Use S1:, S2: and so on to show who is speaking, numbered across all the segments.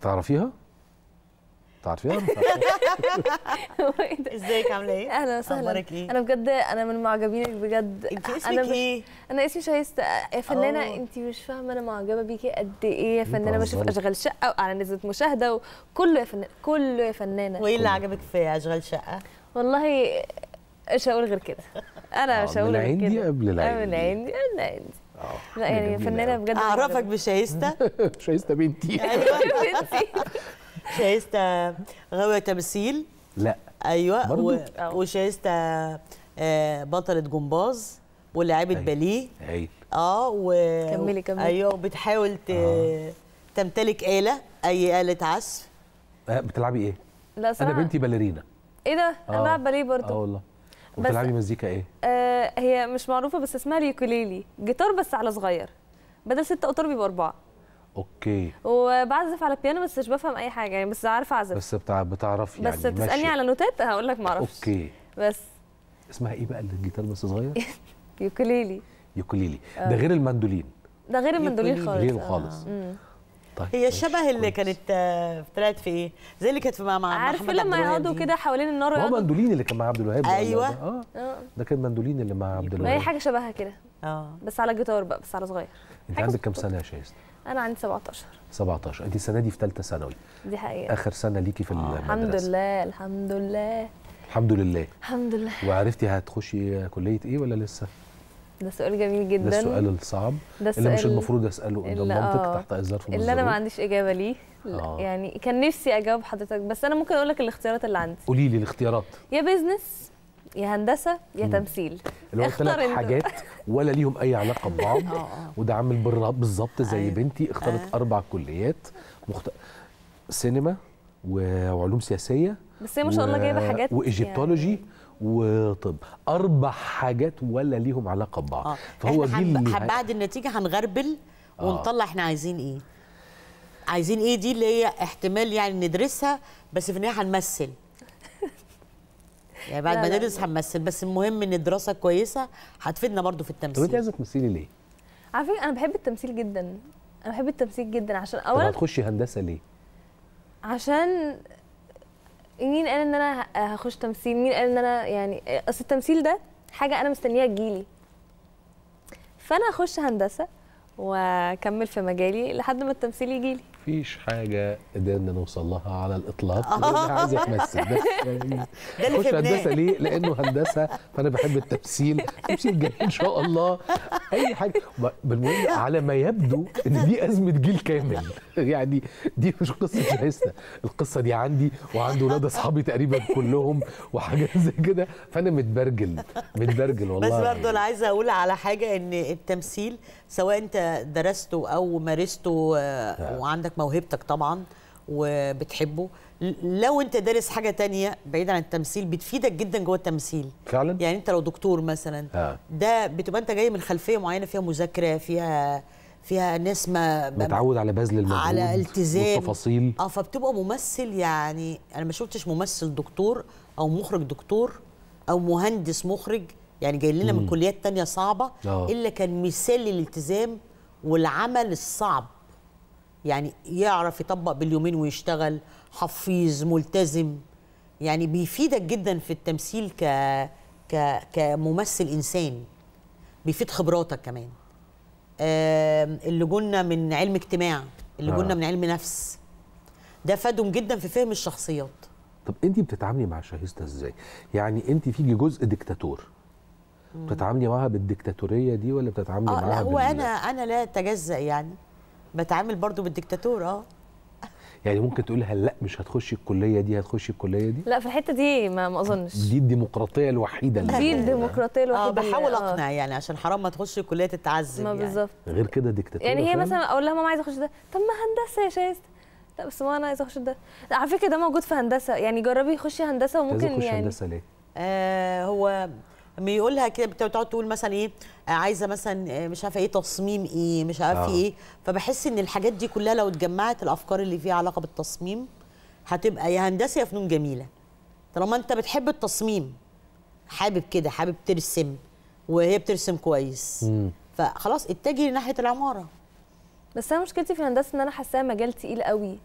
S1: تعرفيها؟ تعرفيها
S2: ازيك عامله ايه اهلا وسهلا اخبارك ايه انا بجد انا من معجبينك بجد انت اسمك ايه انا اسمي شايسته يا فنانه انت مش فاهمه انا معجبه بيكي قد ايه يا فنانه بشوف اشغال شقه وعلى نزله مشاهده وكله يا فنانه كله يا فنانه وايه اللي عجبك في اشغال شقه والله مش هقول غير كده انا آه، مش هقول غير كده آه، من
S3: عندي قبل العين من
S2: عندي قبل العين لا يعني فنانه بجد اعرفك
S3: بشايستا شايستا بنتي
S2: أيوة، بنتي
S3: شايستا غاويه تمثيل لا ايوه و... وشايستا آه، بطله جمباز ولاعيبه باليه اه و كملي كملي ايوه وبتحاول ت... آه. تمتلك آلة أي آلة عزف
S1: آه، بتلعبي إيه؟
S2: لا صراحة. أنا بنتي باليرينا إيه ده؟ أنا آه. بلعب باليه برضه آه والله وبتلعبي مزيكا ايه؟ آه هي مش معروفه بس اسمها اليوكليلي جيتار بس على صغير بدل ستة اوتار بيبقى اربعه اوكي وبعزف على البيانو بس مش بفهم اي حاجه يعني بس عارفه اعزف بس
S1: بتع... بتعرفي يعني بس بتسالني
S2: على نوتات هقول لك ما اعرفش اوكي بس
S1: اسمها ايه بقى الجيتار بس صغير؟
S2: يوكليلي
S1: يوكليلي آه. ده غير المندولين
S2: ده غير المندولين خالص غيره خالص آه. طيب هي
S3: شبه اللي كانت آه، طلعت في ايه؟ زي اللي كانت في مع محمد عارف لما يقعدوا كده حوالين النار هو
S1: مندولين اللي كان مع عبد الوهاب ايوه ده. آه،, اه ده كان مندولين اللي مع عبد الوهاب اي
S2: حاجه شبهها كده اه بس على جيتار بقى بس على صغير انت عندك كام سنه يا شايسته؟ انا عندي 17
S1: 17 انت السنه دي في ثالثه ثانوي
S2: دي حقيقه اخر
S1: سنه ليكي في المدرسه الحمد
S2: لله الحمد لله الحمد لله الحمد لله
S1: وعرفتي هتخشي كليه ايه ولا لسه؟
S2: ده سؤال جميل جدا ده السؤال
S1: الصعب ده السؤال اللي مش المفروض اساله قدام مامتك آه. تحت اي ظرف اللي انا ما
S2: عنديش اجابه ليه آه. يعني كان نفسي اجاوب حضرتك بس انا ممكن اقول لك الاختيارات اللي عندي
S1: قولي لي الاختيارات
S2: يا بيزنس يا هندسه يا مم. تمثيل اللي هو ثلاث حاجات
S1: ولا ليهم اي علاقه ببعض آه، آه. وده عامل بالظبط زي أيوه. بنتي اختارت آه. اربع كليات مخت... سينما وعلوم سياسيه
S2: بس هي ما شاء الله جايبه حاجات وايجيبتولوجي
S1: يعني. وطب اربع حاجات ولا ليهم علاقه ببعض آه. فهو دي اللي بعد
S3: النتيجه هنغربل ونطلع آه. احنا عايزين ايه عايزين ايه دي اللي هي احتمال يعني ندرسها بس في النهايه هنمثل يعني بعد ما ندرس هنمثل بس المهم ان الدراسه كويسه هتفيدنا برضو في التمثيل طب انت عايزه تمثلي ليه؟
S2: على فكره انا بحب التمثيل جدا انا بحب التمثيل جدا عشان اولا طب
S1: هتخشي هندسه ليه؟
S2: عشان مين قال ان انا هخش تمثيل مين قال ان انا يعني اصل التمثيل ده حاجه انا مستنيها تجيلي فانا هخش هندسه واكمل في مجالي لحد ما التمثيل يجي لي
S1: مفيش حاجه قدرنا نوصل لها على الاطلاق انا عايز اتمثل بس يعني ده اللي هندسه ليه لانه هندسه فانا بحب التمثيل التمثيل جميل ان شاء الله اي حاجه بالمهم على ما يبدو ان دي ازمه جيل كامل يعني دي مش قصه شهيستا القصه دي عندي وعند ولاد اصحابي تقريبا كلهم وحاجات زي كده فانا متبرجل متبرجل والله بس برضه
S3: انا عايزه اقول على حاجه ان التمثيل سواء انت درسته او مارسته آه، نعم. وعندك موهبتك طبعا وبتحبه لو انت دارس حاجه تانية بعيدا عن التمثيل بتفيدك جدا جوه التمثيل فعلا يعني انت لو دكتور مثلا آه. ده بتبقى انت جاي من خلفيه معينه فيها مذاكره فيها فيها ناس ما متعود
S1: على بذل المجهود على التزام والتفاصيل
S3: اه فبتبقى ممثل يعني انا ما شفتش ممثل دكتور او مخرج دكتور او مهندس مخرج يعني جاي لنا من كليات تانية صعبه آه. الا كان مثال للالتزام والعمل الصعب يعني يعرف يطبق باليومين ويشتغل حفيظ ملتزم يعني بيفيدك جدا في التمثيل ك... ك... كممثل انسان بيفيد خبراتك كمان آه اللي جولنا من علم اجتماع اللي جولنا آه. من علم نفس ده فادهم جدا في فهم الشخصيات
S1: طب انت بتتعاملي مع شاهيستا ازاي يعني انت في جزء ديكتاتور بتتعاملي معاها بالديكتاتوريه دي ولا بتتعاملي آه معاها بال هو انا
S3: انا لا اتجزا يعني بتعامل برضو بالديكتاتور اه
S1: يعني ممكن تقولها لا مش هتخشي الكليه دي هتخشي الكليه دي
S3: لا في الحته دي ما, ما اظنش دي الديمقراطيه الوحيده اللي دي
S2: الديمقراطيه آه، الوحيده اه بحاول اقنع
S3: يعني عشان حرام ما تخشي الكليه تتعذب ما يعني. بالظبط غير كده ديكتاتور يعني هي مثلا
S2: اقول لها ماما عايزه اخش ده طب ما هندسه يا شايز لا بس ما انا عايزه اخش ده على فكره ده موجود في هندسه يعني جربي خشي هندسه وممكن يعني هندسه
S3: ليه آه هو بيقولها كده بتقعد تقول مثلا ايه آه، عايزه مثلا آه، مش عارفه ايه تصميم ايه مش عارفه آه. ايه فبحس ان الحاجات دي كلها لو اتجمعت الافكار اللي فيها علاقه بالتصميم هتبقى يا هندسه يا فنون جميله طالما انت بتحب التصميم حابب كده حابب ترسم وهي بترسم كويس مم. فخلاص اتجهي ناحيه العماره
S2: بس انا مشكلتي في الهندسه ان انا حاساها مجال تقيل قوي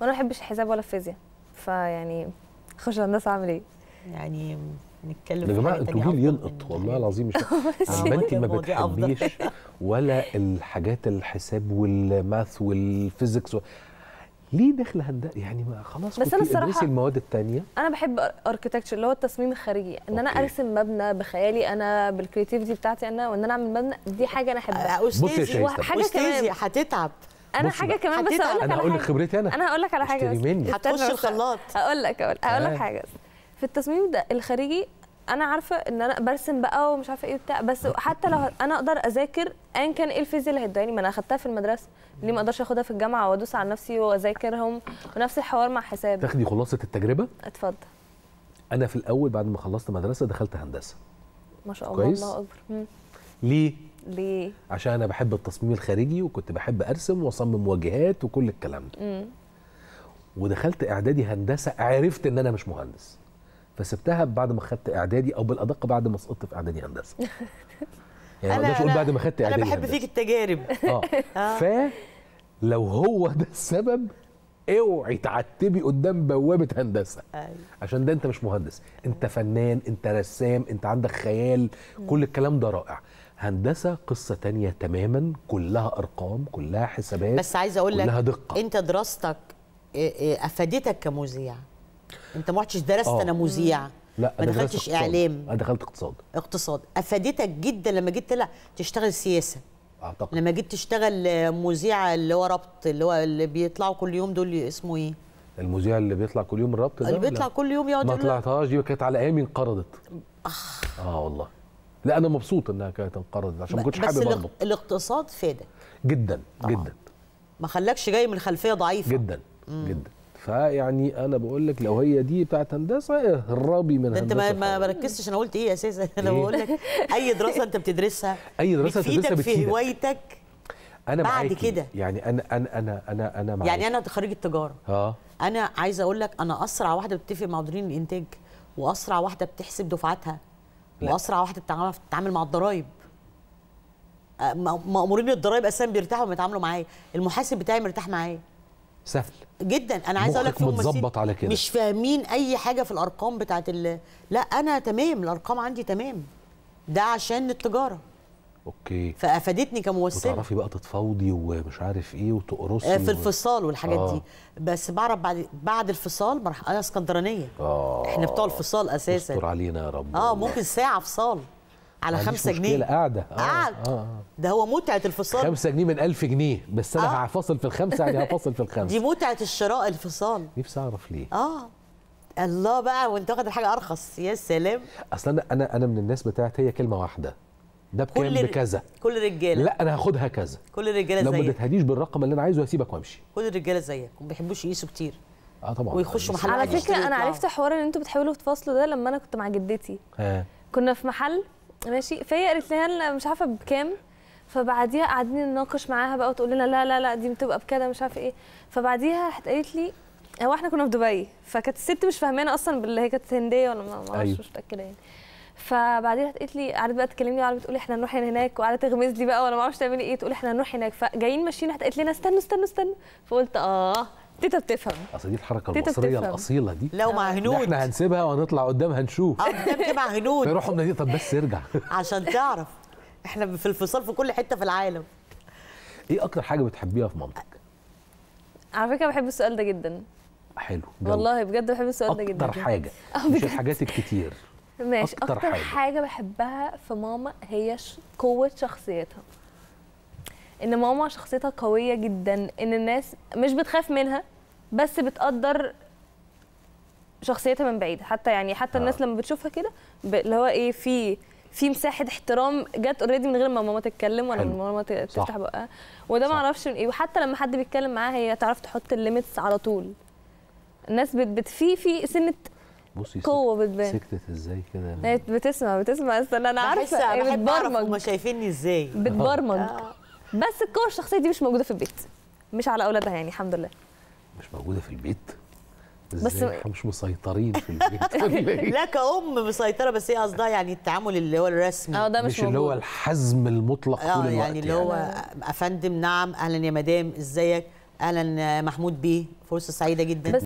S2: وانا ما بحبش الحساب ولا الفيزياء فيعني اخش هندسه اعمل ايه يعني نتكلم يا جماعه انتوا جيل
S1: يلقط والله العظيم مش ما انت ما بتحبيش ولا الحاجات الحساب والماث والفيزيكس و... ليه دخل هندسه يعني ما خلاص بس انا الصراحه المواد الثانيه
S2: انا بحب اركتكتشر اللي هو التصميم الخارجي ان انا ارسم مبنى بخيالي انا بالكريتيفيتي بتاعتي انا وان انا اعمل مبنى دي حاجه انا احبها آه، استاذي حاجه كمان هتتعب انا حاجه كمان بس اقول لك انا هقول لك
S1: خبرتي انا انا
S2: هقول لك على حاجه بس هتخش الخلاط هقول لك هقول لك حاجه بس في التصميم ده الخارجي انا عارفه ان انا برسم بقى ومش عارفه ايه بتاع بس حتى لو انا اقدر اذاكر ايا كان ايه الفيزياء اللي هيداني ما انا اخدتها في المدرسه ليه ما اقدرش اخدها في الجامعه وادوس على نفسي واذاكرهم ونفس الحوار مع حساب تاخدي
S1: خلاصه التجربه اتفضل انا في الاول بعد ما خلصت مدرسه دخلت هندسه
S2: ما شاء الله كويس؟ الله اكبر ليه ليه
S1: عشان انا بحب التصميم الخارجي وكنت بحب ارسم واصمم واجهات وكل الكلام ده ودخلت اعدادي هندسه عرفت ان انا مش مهندس فسبتها بعد ما خدت اعدادي او بالادق بعد ما سقطت في اعدادي هندسه يعني ما اقدرش اقول بعد ما خدت اعدادي انا بحب هندسة. فيك
S3: التجارب آه. اه
S1: ف لو هو ده السبب اوعي تعتبي قدام بوابه هندسه أيوة. عشان ده انت مش مهندس انت فنان انت رسام انت عندك خيال كل الكلام ده رائع هندسه قصه تانية تماما كلها ارقام كلها حسابات بس عايزه اقول لك دقة.
S3: انت دراستك افادتك كمذيع انت ما رحتش درست انا آه. مذيع لا ما دخلتش اعلام انا دخلت اقتصاد اقتصاد افادتك جدا لما جيت لا تشتغل سياسه اعتقد لما جيت تشتغل مذيعه اللي هو ربط اللي هو اللي بيطلعوا كل يوم دول اسمه ايه
S1: المذيع اللي بيطلع كل يوم الربط ده اللي بيطلع كل يوم يقعد ما طلعتهاش دي كانت على ايامي انقرضت آه. آه. والله لا انا مبسوط انها كانت انقرضت عشان ما كنتش حابب بس برضه.
S3: الاقتصاد فادك
S1: جدا طبعا. جدا
S3: ما خلاكش جاي من خلفيه ضعيفه جدا
S1: مم. جدا فيعني انا بقول لك لو هي دي بتاعت هندسه اهربي من هندسه انت ما
S3: ركزتش انا قلت ايه اساسا انا إيه؟ بقول لك اي دراسه انت بتدرسها اي دراسه بتدرسها في هوايتك
S1: انا بعد كده يعني انا انا انا انا انا معاكي. يعني
S3: انا خريج التجاره اه انا عايزه اقول لك انا اسرع واحده بتتفق مع مديرين الانتاج واسرع واحده بتحسب دفعاتها واسرع واحده بتعرف تتعامل مع الضرايب آه، مأمورين الضرايب اساسا بيرتاحوا لما يتعاملوا معايا المحاسب بتاعي مرتاح معايا سهل جدا انا عايز اقول لك متظبط على كده مش فاهمين اي حاجه في الارقام بتاعت ال... لا انا تمام الارقام عندي تمام ده عشان التجاره اوكي فافادتني كموثقه بتعرفي
S1: بقى تتفاوضي ومش عارف ايه وتقرصي آه، في الفصال والحاجات آه. دي
S3: بس بعرف بعد بعد الفصال بروح انا اسكندرانيه آه. احنا بتوع الفصال اساسا يستر
S1: علينا يا رب
S3: اه ممكن ساعه فصال على 5 جنيه قاعده آه. قاعد آه. آه،, آه. ده هو متعه الفصال 5 جنيه من 1000 جنيه بس انا آه. هفاصل في الخمسه يعني هفاصل في الخمسه دي متعه الشراء الفصال نفسي اعرف ليه اه الله بقى وانت واخد الحاجه ارخص يا سلام اصل انا انا انا من الناس بتاعت هي كلمه واحده ده بكام كل بكذا
S2: كل رجاله
S3: لا انا هاخدها كذا كل الرجاله
S1: زيك لو ما ادتهاليش بالرقم اللي انا عايزه هسيبك وامشي
S3: كل الرجاله زيك وما بيحبوش يقيسوا كتير اه طبعا ويخشوا محل على فكره انا عرفت
S2: حوار ان انتوا بتحاولوا تفاصلوا ده لما انا كنت مع جدتي آه. كنا في محل ماشي فهي قالت لها لنا مش عارفه بكام فبعديها قاعدين نناقش معاها بقى وتقول لنا لا لا لا دي بتبقى بكده مش عارفه ايه فبعديها راحت قالت لي هو احنا كنا في دبي فكانت الست مش فاهمانا اصلا باللي هي كانت هنديه ولا ما اعرفش أيوه. مش متاكده يعني فبعديها قالت لي قعدت بقى تكلمني وقعدت بتقولي احنا هنروح هناك وقعدت تغمز لي بقى وانا ما اعرفش تعملي ايه تقولي احنا هنروح هناك فجايين ماشيين راحت قالت لنا استنوا استنوا استنوا فقلت اه تيتا بتفهم اصل
S1: دي الحركه المصريه بتفهم. الاصيله دي لو مع آه. هنود احنا هنسيبها وهنطلع قدام هنشوف آه، قدام مع هنود فيروحوا من طب بس ارجع
S3: عشان تعرف احنا في
S2: الفصال في كل حته في العالم
S1: ايه اكتر حاجه بتحبيها في مامتك
S2: على فكره بحب السؤال ده جدا
S1: حلو جوي. والله
S2: بجد بحب السؤال ده جدا اكتر حاجه آه، مش
S1: الحاجات الكتير
S2: ماشي اكتر, أكتر حاجة. حاجه بحبها في ماما هي قوه شخصيتها ان ماما شخصيتها قويه جدا ان الناس مش بتخاف منها بس بتقدر شخصيتها من بعيد حتى يعني حتى الناس آه. لما بتشوفها كده اللي هو ايه في في مساحه احترام جت اوريدي من غير ما ماما تتكلم ولا من ماما تفتح بقها وده ما اعرفش ايه وحتى لما حد بيتكلم معاها هي تعرف تحط الليميتس على طول الناس بتفي في في سنه بصي قوه بتبان سكتت ازاي كده بتسمع بتسمع استنى انا عارفه ايه بتبرمج
S3: هما شايفيني ازاي بتبرمج آه.
S2: بس القوه الشخصيه دي مش موجوده في البيت مش على اولادها يعني الحمد لله
S1: مش موجوده في البيت بس احنا مش مسيطرين في البيت إيه؟ لا
S3: كأم مسيطرة بس هي قصدها يعني التعامل اللي هو الرسمي اه ده مش, مش اللي هو
S1: الحزم المطلق آه، طول يعني الوقت يعني اللي هو
S3: يعني. افندم نعم اهلا يا مدام ازيك اهلا آه، محمود بيه فرصه سعيده جدا